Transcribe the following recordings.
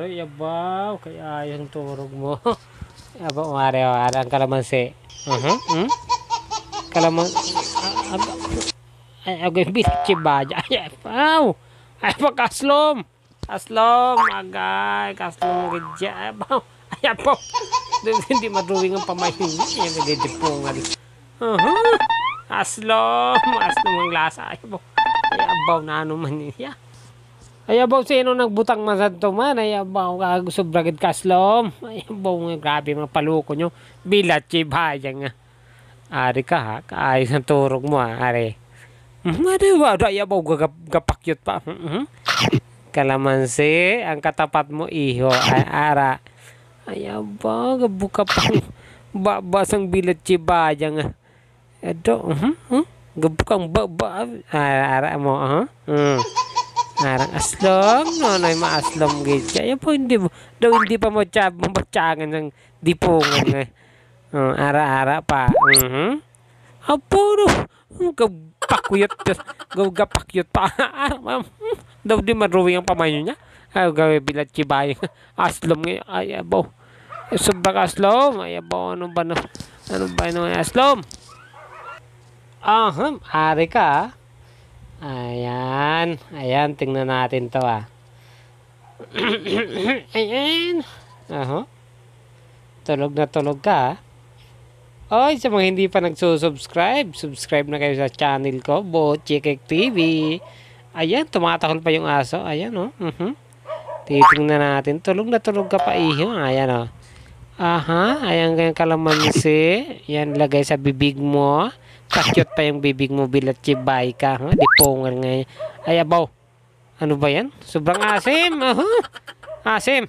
ya yabaw kay ayong turog mo. Aba mare ara ang si, Aha. Uh-huh. Hmm? Kalaman eh, ay agoy bitchi baja. Ay paw. Ay pa kaslom. Aslom agay kaslom gidya. Abaw. Ay po. Hindi maruwing ang pamahin. Ay nagdidipungan. Aha. Aslom, aslom ang lasa. Ay po. Ay abaw na ano man niya. Ayabaw sino nagbutang masad to man. Ayabaw ka sobra gid kaslom. Ayabaw nga grabe mga paluko nyo. Bilachi si nga. Ari ka ha. Kaayos ang turog mo ha. Ari. Mada hmm, ba? Ayabaw gagap, gapakyot pa. Hmm, kalamansi. Ang katapat mo iho. Ay, ara. Ayabaw. Gabuka pa. Babasang bilat si bayang nga. Ito. Uh hmm, -huh. Gabukang baba. Ara, ara mo. Uh -huh. Mm. Narang aslom, nonoy maaslom guys. Kaya po hindi mo, daw hindi pa mo chab, mabatsangan ng dipungan eh. Uh, ara-ara pa. Mhm. Mm Apuro, ah, gapakuyot, gapakyot pa. Ah, daw di maruwi ang pamayo niya. Ay, ah, gawe bilat chibay. Aslom ngayon, ay abo. Eh, Subak aslom, ay abo, ano ba na, ano, ano ba yung ano, aslom? Aham, hmm, ari ka ah. Ayan. Ayan, tingnan natin to ah. Ayan. Aho. Tulog na tulog ka ah. Oy, sa mga hindi pa nagsusubscribe, subscribe na kayo sa channel ko, Bo Chikik TV. Ayan, tumatakol pa yung aso. Ayan, oh. Uh mm-hmm. -huh. Titingnan natin. Tulog na tulog ka pa, iho. Ayan, oh. Aha, ayan kayang kalamansi. Yan, lagay sa bibig mo. Pakyot pa yung bibig mo, bilat bay ka. Ha? Di pongal ngayon. Ay, abaw. Ano ba yan? Sobrang asim. Aha. Uh -huh. Asim.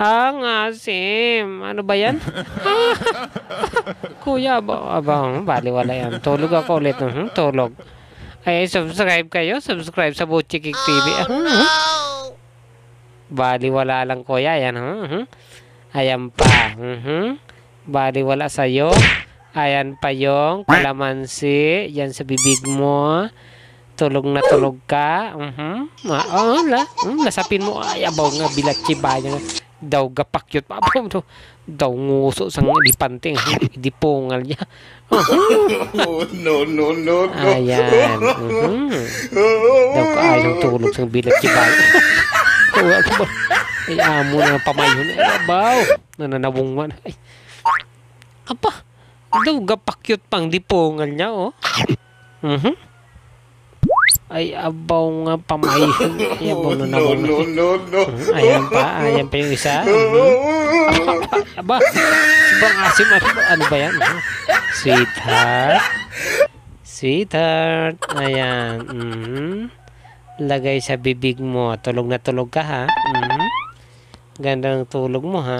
Ang asim. Ano ba yan? Ah. Kuya, aba, aba, baliwala yan. Tulog ako ulit. Uh hmm? -huh. Tulog. Ay, subscribe kayo. Subscribe sa Butchikik TV. Oh, uh hmm, -huh. Hmm. Baliwala lang, kuya. Yan, ha? Uh -huh. Ayan pa. Uh -huh. Baliwala sa'yo. Ayan pa yung kalamansi. Yan sa bibig mo. Tulog na tulog ka. Uh mhm. -huh. Ah, oh, la. Um, nasapin mo. Ay, abaw nga bilat chibayan. Daw gapakyot. Abaw to. Daw nguso sang lipanting. Hmm, Di pungal niya. Uh -huh. oh, no, no, no, no. Ayan. Uh mhm. -huh. Daw kaayang tulog sang bilat chibayan. Ay, amo na pamayon. Ay, abaw. Nananawong man. Ay. Apa? Daw, gapakyot pang dipongal niya, oh. mm Ay, abaw nga pamay. Ay, abaw na No, no, no, no. Mm-hmm. Ayan pa, ayan pa yung isa. Mm-hmm. Aba, si Bang ano, ano ba yan? Mm-hmm. Sweetheart. Sweetheart. Ayan. Mm-hmm. Lagay sa bibig mo. Tulog na tulog ka, ha? Mm-hmm. Ganda ng tulog mo, ha?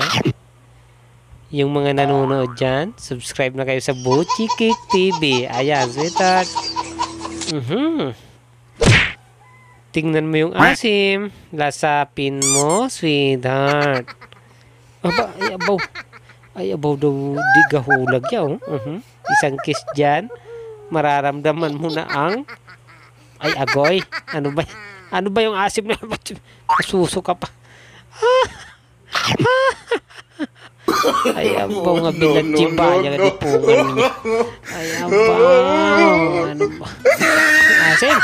yung mga nanonood dyan. Subscribe na kayo sa Bochi Cake TV. Ayan, sweetheart. Mm -hmm. Tingnan mo yung asim. Lasapin mo, sweetheart. Aba, ay abaw. Ay abaw daw di gahulag yaw. Uh oh. -huh. Mhm. Isang kiss dyan. Mararamdaman mo na ang... Ay, agoy. Ano ba, ano ba yung asim na? Suso pa. Ah! ah! Ay, ampaw nga binagjiba niya kati pungan niya. Ay, ampaw. Ano ba? Asin?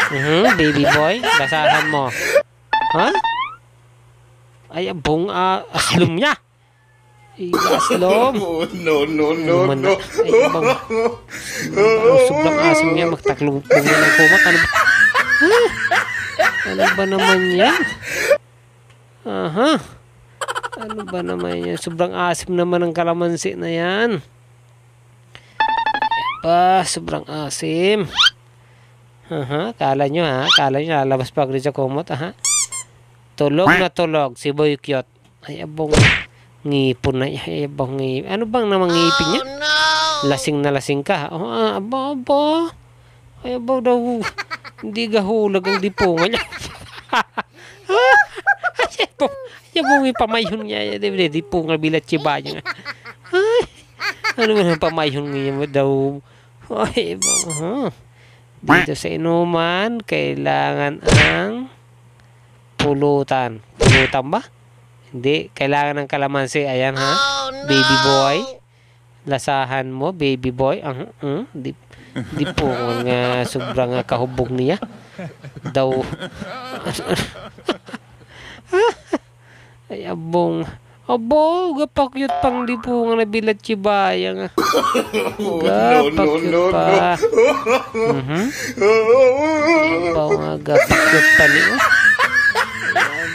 Ah, mm-hmm, baby boy, basahan mo. Ha? Huh? Ay, abong uh, ah, aslom niya. Aslom. Oh, no, no, no, Naman, no. Ay, abang. Usog ng aslom niya, magtaklupong na ng kumat. Ano ba? Huh? Ano ba naman yan? Aha. Uh-huh. Ano ba naman yan? Sobrang asim naman ng kalamansi na yan. Pa, sobrang asim. Aha, kala nyo ha. Kala nyo lalabas pa rin sa kumot. Aha. Tulog na tulog. Si Boy Kyot. Ay, abong ngipon na. Ay, abong ngipon. Ano bang namang ngipin niya? Oh, no! Lasing na lasing ka. Oh, ah, abo, abo. Ay, abo daw. Hindi gahulag ang dipungan niya. Siapa? Ya bumi pamayhon niya. Debre eh, di po nga bilat chiba niya. Ay, ano man ang pamayhon niya daw? Ay, ba? Huh? Dito sa inuman, kailangan ang pulutan. Pulutan ba? Hindi. Kailangan ng kalamansi. Ayan ha. Oh, no. Baby boy. Lasahan mo, baby boy. Uh ah, -huh. Hmm? Uh, di, di po nga sobrang kahubog niya. Daw. Ay, abong. Abo, gapakyut pang lipungan na bilat sibayang. Gapakyut pa. Mhm. Oh. Abo nga gapakyut pa niyo.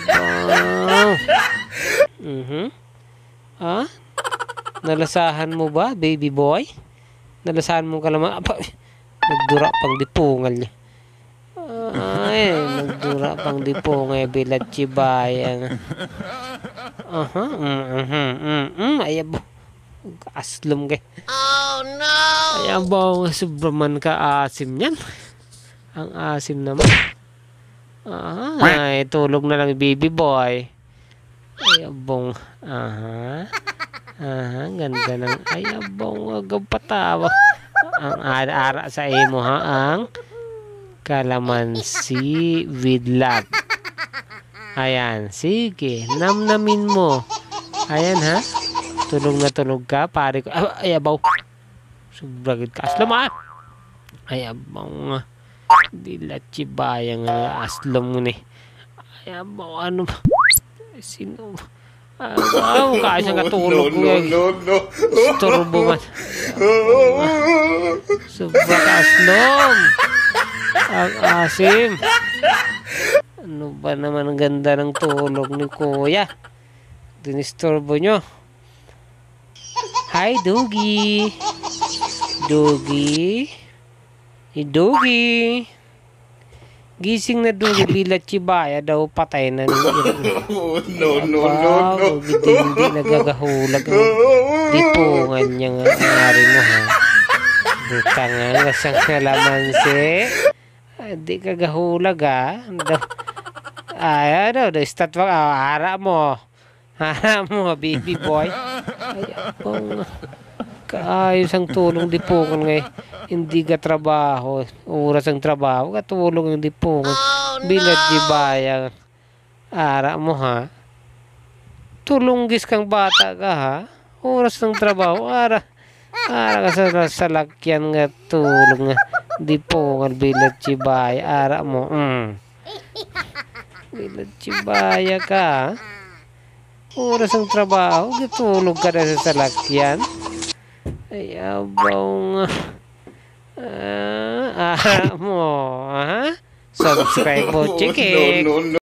Abo. Mhm. Ha? Ah? Nalasahan mo ba, baby boy? Nalasahan mo ka lamang. Nagdura pang lipungan niya eh. Nagdura pang dipong eh. Bilad chibayan. Aha. Mm -hmm. Mm -hmm. Aslom kay. Oh no! Ayabo. Superman ka asim yan. Ang asim naman. Ah, ay, tulog na lang baby boy. Ayabong. Aha. Aha, ganda ng ayabong. Huwag patawa. Ang ara-ara sa imo ha, ang Calamansi with love. Ayan, sige. Namnamin mo. Ayan ha. Tulog na tulog ka, pare ko. Ah, ay, abaw. Subragid ka. Aslom ha. Ay, abaw nga. Dila chibayang nga. Ah, aslom mo ni. Ay, abaw. Ano ba? Sino ba? Ano, kasi nga tulog ko eh. No, no, no. Istorbo man. Sobra ka, aslom. Ang asim. Ano ba naman ang ganda ng tulog ni kuya? Dinisturbo nyo. Hi, Dugi. Dugi. Hey, Dugi. Gising na dulo lila chibaya daw patay na ni no, no, no, no, no. Hindi, hindi nagagahulag ang dipungan niya nga ari mo ha. Buta nga, lasang kalamansi. Di ka gahulag ha. Ay, ano, statwa ah, ka. Hara mo. Ara mo, baby boy. Ay, abang. Kaayos ang tulong di po ko ngay. Hindi ka trabaho. Oras ang trabaho. Katulong hindi po ko. Oh, Bilad no. di bayan. Ara mo ha. Tulungis kang bata ka ha. Oras ng trabaho. Ara. Ara ka sa salakyan nga tulong nga. Di po, bilag cibaya ara mo. Mm. Bilag cibaya ka. Oras ang trabaho, gitulog ka na sa salakyan. Ay, ya abaw nga. Uh, eh, ah, mo, ha? Subscribe mo, chikik. No, no, no.